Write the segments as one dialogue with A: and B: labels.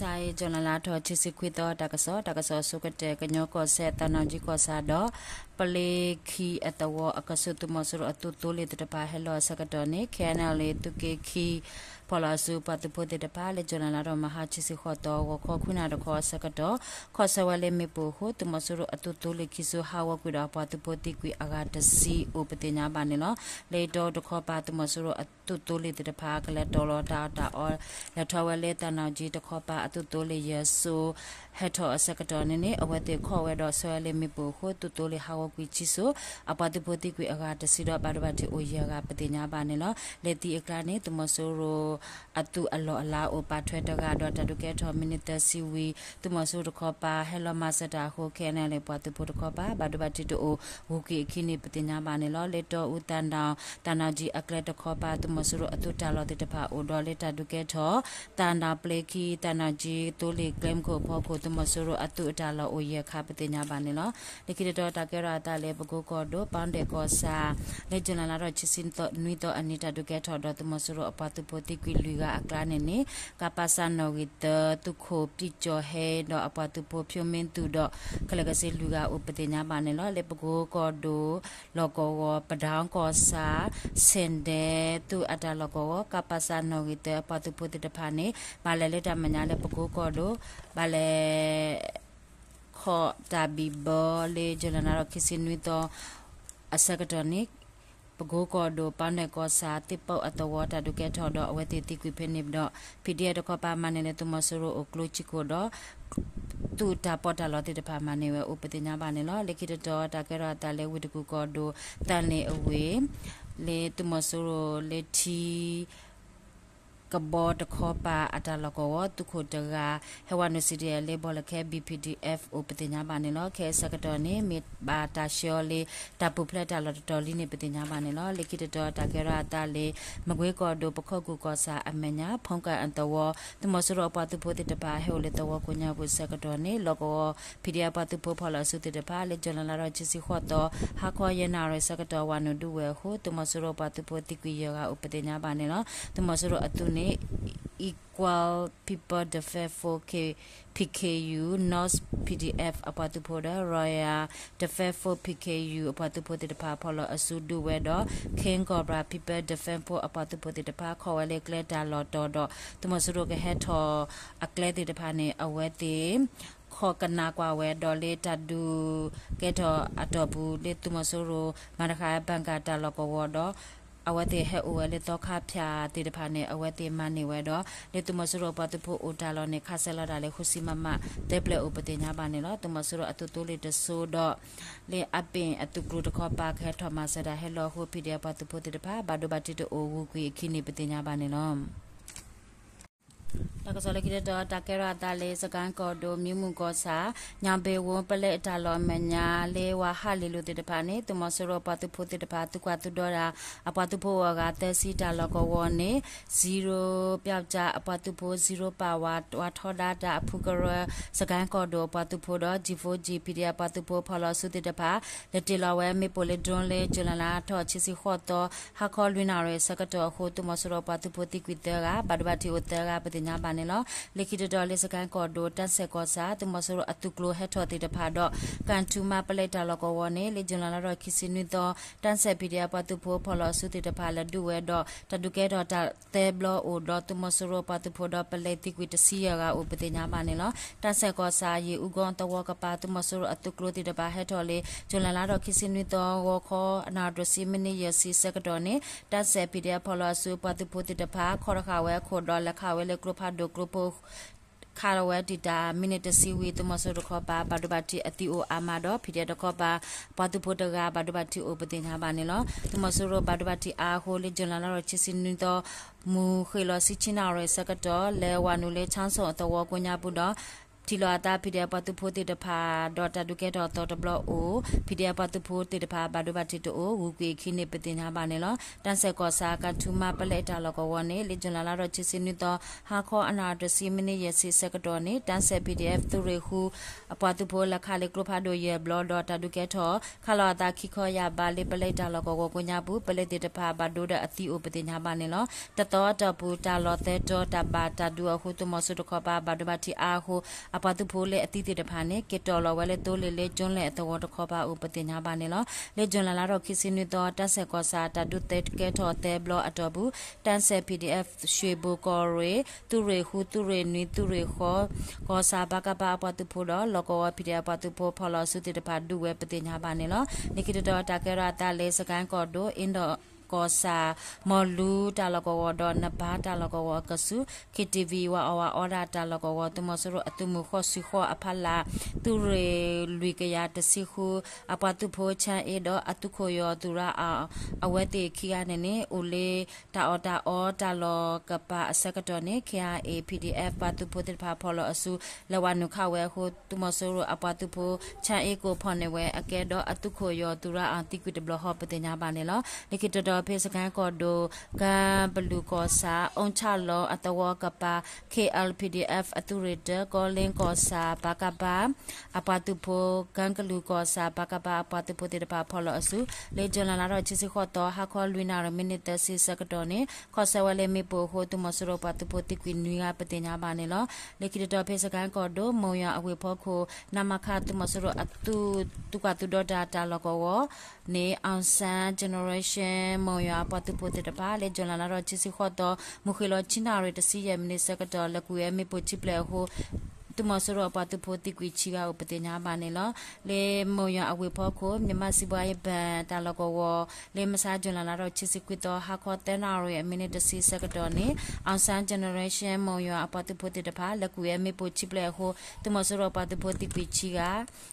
A: sai jonala tho chisi khwito takaso takaso sukate kanyo ko se tanonji ko sa do pale khi atawo akaso tumo suru atu to le de pa hello sakato ne khana le tu ke khi pala su patu po de pa le jonala ro maha chisi kho to wo kho khuna ro kho sakato kho sa wa le me po ho tumo suru atu to le khi su hawa ku ra patu po ti ku aga de si upate nya ba ne lo le do de kho pa tumo suru atu to le de pa kala do lo ta ta or le tho wa le tanonji de kho pa တုတိုလေယဆူဟက်ထောအစကတော်နေနေအဝတိခောဝဲတော့ဆွဲလေမီပိုခိုတုတိုလေဟာဝကွီချီဆူအပတိပိုတိကွီအကတစီတော့ဘာတဘတိအိုယကပတိညာပါနေလောလေတီအကလာနေတမဆိုရိုအတုအလောအလာအိုပါထွဲတကတော့တတုကဲထောမီနီတစီဝီတမဆိုတခောပါဟဲလောမစတာဟိုခဲနေလေပွားတပိုတခောပါဘာတဘတိတိုဝုကီခိနေပတိညာပါနေလောလေတောဦးတန်တောင်တနာကြီးအကလက်တခောပါတမဆိုရိုအတုတလောတိတဖာအိုဒေါ်လေတတုကဲထောတန်တာပလေခီတနာจีตัวเล็กเกมโคพอโคตมสุรอตุดาลโอเยคาปติญาบานิลอลิขิตตอตาเกราตาเลปโกกอดปานเดกอซาเลจนลารอชิสินตอนุยตออนิตาดุเกทอดตมสุรอปาตุโพติกิลุกาอักลาเนเนกาปาสานอวิตตุโคปิจอเฮดออปาตุโพพิเมนตุดอกลกเซลุกาอุปติญาบานิลอเลปโกกอดลโกวปดาวกอซาเซนเดตุอดาลโกวกาปาสานอวิตปาตุโพติตะพาเนมาเลเลตามญาเลပကူကောဒိုဘာလဲခေါ်တာဘီဘောလေဂျလနာရခိစင်ဝီတောအစကတနိကပဂိုကောဒိုပန်နကောစာတိပောအတဝတာဒုကေထောဒအဝတိတိကွိဖိနိဘဒပီဒီအတကောပါမနေနေတုမဆူရိုအကလိုချီကိုဒတူတာပေါ်တာလောတိတဖာမနေဝဥပတိညာပါနေလောလေခိတတော်တာကေရတာလေဝိတကူကောဒိုတန်နေအဝေလေတုမဆူရိုလေတီကဘောတခောပါအတလကောတုခိုတရာဟဝနစီဒီလေဘောလခဲ BPDF ဥပတိညာပါနေလောခဲစကတော်နေမဘာတာရှောလေတပူဖလက်တာလတော်လီနေပတိညာပါနေလောလေကိတတော်တာကရတာလေမကွေးကော်တို့ပခော့ကူကောစာအမညာဖုံကန်အတဝသမစရောပတုဖိုတတပါဟောလေတဝကိုညာဘုစကတော်နေလောကောဖီဒီယာပတုဖိုဖော်လဆုတတပါလေဂျွန်လာရောချစီခော့တော်ဟာခောယနာရစကတော်ဝနဒူဝဲဟိုသမစရောပတုဖိုတိကွေယောကဥပတိညာပါနေလောသမစရောအတု Pune equal people the fair 4k pku nos pdf apatu poda roya the fair 4 pku apatu poda the polo asudu wedo king cobra people the fair 4 apatu poda the pa khawale kleta loto do tumasuro ke hetho akleti the pa ne awete ခေါ်ကနာကွာဝဲဒေါ်လေးတဒူကဲတော့အတော်ဘူးလေသူမဆိုးရမရခါဘန်ကတာလကဝဒေါ်အဝတိဟဲအိုဝဲလေတော့ခဖြာတေတဖာနေအဝတိမနေဝဲတော့လေသူမဆူရောပတ်ဖို့အိုတာလောနေခါဆလာတာလေခုစီမမတေပလေဥပတိညာပါနေလောသူမဆူရောအတူတူလေတဆူတော့လေအပင်အတူကလူတခေါ်ပါခဲထမဆဒါဟဲလောဟိုဖီဒီပတ်ဖို့တေတဖာဘာဒိုဘတိတိုအိုဝူကွေခိနေပတိညာပါနေလောတကစောလကိတောတကရတာလေစကန်ကောဒိုမြမှုကောစာညာဘေဝပလက်တလောမညာလေဝဟလေလူတေတဖာနေတမဆရပတုဖုတေတဖာတုကတုဒောရာအပတုဘောကတစီတလောကဝနေ0ပြောက်ကြအပတုဘော0ပါဝါဝါထောဒတာအဖုကရစကန်ကောဒိုပတုဖောဒဂျီဖိုဂျီပီဒီယာပတုဖောဖလောစုတေတဖာလက်တေလောဝဲမေပိုလေဒွန်လေဂျလလာထောချီစီခောတော့ဟာခောလွိနာရဲစကတောဟိုတမဆရပတုဖုတိကွီတေရာဘဒဘတိဥတေရာပတိညာပါနေလောလေခိတတော်လေးစကန်ကော့ဒိုတန်ဆက်ကော့စာသူမဆိုရအတုကလိုဟက်ထော်တေတဖာတော့ကန်တူမပလက်တာလောကောဝနေလေဂျွန်လာတော့ခိစင်းနီတော့တန်ဆက်ပီဒီယာပတ်သူဖိုဖော်လောစုတေတဖာလက်ဒူဝဲတော့တဒုကဲတော့တဲဘလောအိုတော့သူမဆိုရပတ်သူဖိုတော့ပလက်တိကွီတစီရကဥပတိညာမနေလောတန်ဆက်ကော့စာရေဥကွန်တဝကပါသူမဆိုရအတုကလိုတေတဖာဟက်ထော်လေဂျွန်လာတော့ခိစင်းနီတော့ဝခောအနာဒရစီမနီယစီစကတော်နေတန်ဆက်ပီဒီယာဖော်လောစုပတ်သူဖိုတေတဖာခေါ်ရခဝဲခေါ်တော့လက်ခဝဲလေဂရုဖာဒိုတို့ grupo karawa dita minute siwi tumo suru ko ba badu bati ati o amado phidia do ko ba badu photo ga badu bati o pete nga ba ne lo tumo suru badu bati a ho le jona lo chisin ni to mu khilo si china ro sakato le wanu le chanso to wo kunya bu do တီလာတာဖီဒီယာပတ်တူဖိုတီတဖာဒေါ်တာဒုကေဒေါ်တော်တဘလော့အိုဖီဒီယာပတ်တူဖိုတီတဖာဘာဒိုဘတ်တီတိုဝူကွေခိနေပတင်ဟာပါနေလောတန်ဆက်ကောစာကထူမပလက်တာလောကဝနေလေဂျွန်လာလာတော့ချစ်စင်းနီတော့ဟာခေါ်အနာဒစီမနီရဲ့စီစက်တော်နေတန်ဆက် PDF သူရီဟူအပတ်တူဖိုလခါလေကရဖာဒိုရဲ့ဘလော့ဒေါ်တာဒုကေထောခလာတာခိခေါ်ရပါလေပလက်တာလောကဝကိုညာဘူးပလက်တီတဖာဘာဒိုဒအသီအိုပတင်ဟာပါနေလောတတော်တပူတာလောတဲ့ဒေါ်တာဘာတာဒူအဟုတမဆုတခပါဘာဒိုဘတ်တီအာဟုအပတုဖိုးလေအတိတိတဖာနဲ့ကစ်တော်လော်ဝဲလေတိုးလေလေကျွန်းလေအတော်တခေါ်ပါဥပတိညာပါနေလောလေကျွန်းလာလာတော့ခစ်စင်းနေတော့တက်ဆက်ကောစာတတုတဲ့ကဲထော်တဲ့ဘလော့အတော်ဘူးတန်ဆက် PDF ရွှေဘူကော်ရေသူရေဟူသူရေနီသူရေခေါ်ကောစာဘကပါအပတုဖိုးလောလောကော PDF ပတုဖိုးဖော်လောစုတိတဖာဒူဝဲပတိညာပါနေလောနိကိတတော်တာကဲရတာလေစကန်ကော့ဒိုအင်တော့ကောစာမော်လူတာလကောဝဒနဘာတာလကောဝကဆုခီတီဗီဝအဝအော်ဒါတာလကောဝတမဆရအတမခောစီခောအဖလာသူရေလူကရတစီခုအပတုဖိုချန်အေဒအတုခိုယောသူရာအဝဲတေခိယနေနေအိုလေတာအော်တာအော်တာလောကပအစကတော်နေခိယအေပီဒီအက်ပတုဖိုတေဖာဖော်လအဆုလဝနုခဝဲခိုတမဆရအပတုဖိုချန်အေကိုဖော်နေဝဲအကဲတော့အတုခိုယောသူရာအတိကွတဘလဟောပတညာပါနေလောလေခိတတော်တော်ဖေစကန်ကော်ဒိုဂမ်ဘလူကောဆာအုံချလောအတဝကပါ KLPDF အတူရတဲ့ကောလင်းကောဆာဘကပါအပတူဖိုဂန်ကလူကောဆာဘကပါအပတူဖိုတေတပါဖော်လို့အစုလေဂျွန်လာလာတော့ချစ်စခေါ်တော့ဟာခေါ်လွိနာရမီနီတစီစကတော်နေခေါ်ဆဝလေမီပိုဟိုတူမဆူရောပတူဖိုတိကွီနွေကပတင်ညာပါနေလောလေခိတော်ဖေစကန်ကော်ဒိုမုံရအဝေဖော်ခိုနမခတူမဆူရောအတူတူကတူဒေါ်ဒါတာလောကောဝနေအောင်ဆန် generation မောင်ရပတ်တူပိုတဲ့တပါလေဂျွန်လာနာတော့ချစ်စီခေါ်တော့မူခေလောချင်းနာရတစီရဲ့မနစ်စကတော့လကူရဲ့မေပိုချစ်ပလေဟိုသူမဆိုတော့ပတ်သူဖို့တိကွီချီကဥပဒေညာပါနေလောလေမောရအဝေဖို့ကိုမြမစီပွားရေးဘန်တာလကောဝလေမစားကျွန်လာလာတော့ချစ်စစ်ကွီတော့ဟာခေါ်တဲနာရဲ့မီနစ်တစီစကတော့နေအောင်ဆန်း generation မောရအပတ်သူဖို့တိတဖာလက်ကူရဲ့မေဖို့ချစ်ပလက်ဟိုသူမဆိုတော့ပတ်သူဖို့တိကွီချီက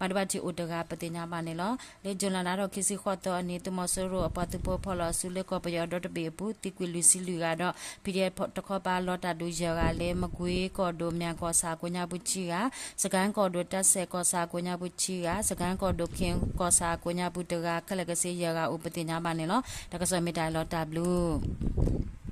A: မတပတ်ချီဥတကပဒေညာပါနေလောလေကျွန်လာလာတော့ခစ်စစ်ခေါ်တော့နေသူမဆိုတော့ပတ်သူဖို့ဖော်လာဆုလက်ကောပရဒေါ်တပေပူတိကွီလူစီလူကတော့ PDF တခေါ်ပါလော်တာဒူရကလေမကွေးကော်ဒိုမြန်ကောစာကိုညာဘူးချီကစကန်ကော်ဒိုတက်ဆက်ကောစာကိုညာဘူးချီကစကန်ကော်ဒိုခင်ကောစာကိုညာဘူးတကခလကစီရကဥပတိညာပါနေလောတကဆောမီတိုင်လောတဘလူး